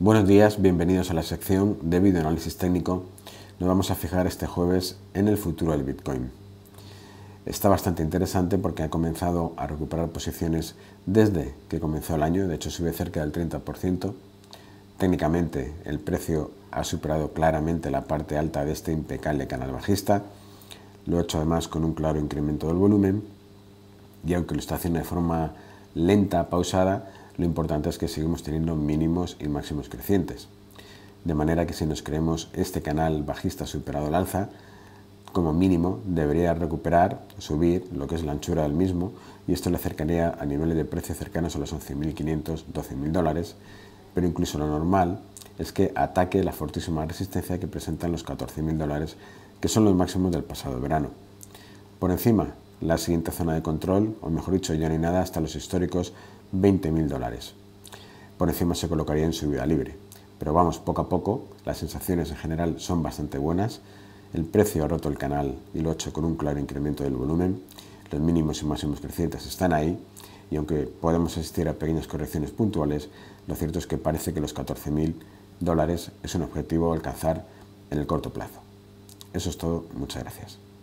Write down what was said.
Buenos días, bienvenidos a la sección de análisis técnico. Nos vamos a fijar este jueves en el futuro del Bitcoin. Está bastante interesante porque ha comenzado a recuperar posiciones desde que comenzó el año, de hecho sube cerca del 30%. Técnicamente el precio ha superado claramente la parte alta de este impecable canal bajista. Lo ha hecho además con un claro incremento del volumen y aunque lo está haciendo de forma lenta, pausada, lo importante es que seguimos teniendo mínimos y máximos crecientes. De manera que si nos creemos este canal bajista superado al alza, como mínimo debería recuperar, subir lo que es la anchura del mismo y esto le acercaría a niveles de precio cercanos a los 11.500, 12.000 dólares, pero incluso lo normal es que ataque la fortísima resistencia que presentan los 14.000 dólares, que son los máximos del pasado verano. Por encima, la siguiente zona de control, o mejor dicho, ya ni nada, hasta los históricos 20.000 dólares. Por encima se colocaría en su vida libre. Pero vamos, poco a poco, las sensaciones en general son bastante buenas. El precio ha roto el canal y lo ha hecho con un claro incremento del volumen. Los mínimos y máximos crecientes están ahí y aunque podemos asistir a pequeñas correcciones puntuales, lo cierto es que parece que los 14.000 dólares es un objetivo alcanzar en el corto plazo. Eso es todo, muchas gracias.